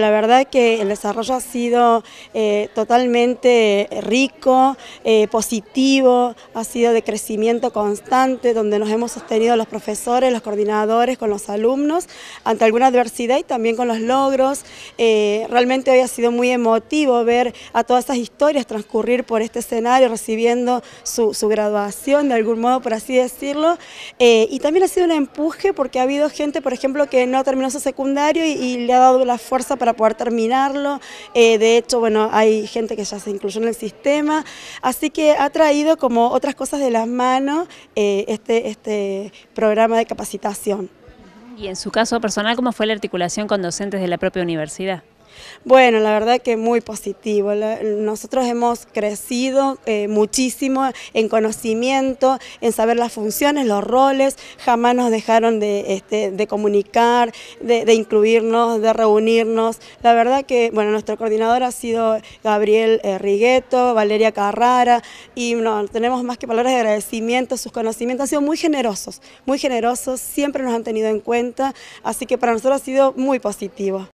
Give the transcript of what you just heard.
La verdad que el desarrollo ha sido eh, totalmente rico, eh, positivo, ha sido de crecimiento constante, donde nos hemos sostenido los profesores, los coordinadores, con los alumnos, ante alguna adversidad y también con los logros. Eh, realmente hoy ha sido muy emotivo ver a todas esas historias transcurrir por este escenario, recibiendo su, graduación de algún modo, por así decirlo. y también ha sido un empuje porque ha habido gente, por ejemplo, que no terminó su secundario y le ha dado la fuerza para poder terminarlo. Eh, de hecho, bueno, hay gente que ya se incluyó en el sistema, así que ha traído como otras cosas de las manos eh, este, este programa de capacitación. Y en su caso personal, ¿cómo fue la articulación con docentes de la propia universidad? Bueno, la verdad que muy positivo. Nosotros hemos crecido eh, muchísimo en conocimiento, en saber las funciones, los roles. Jamás nos dejaron de, este, comunicar, de, incluirnos, de reunirnos. La verdad que, bueno, nuestro coordinador ha sido Gabriel eh, Rigueto, Valeria Carrara, y no tenemos más que palabras de agradecimiento. Sus conocimientos han sido muy generosos, muy generosos, siempre nos han tenido en cuenta, así que para nosotros ha sido muy positivo.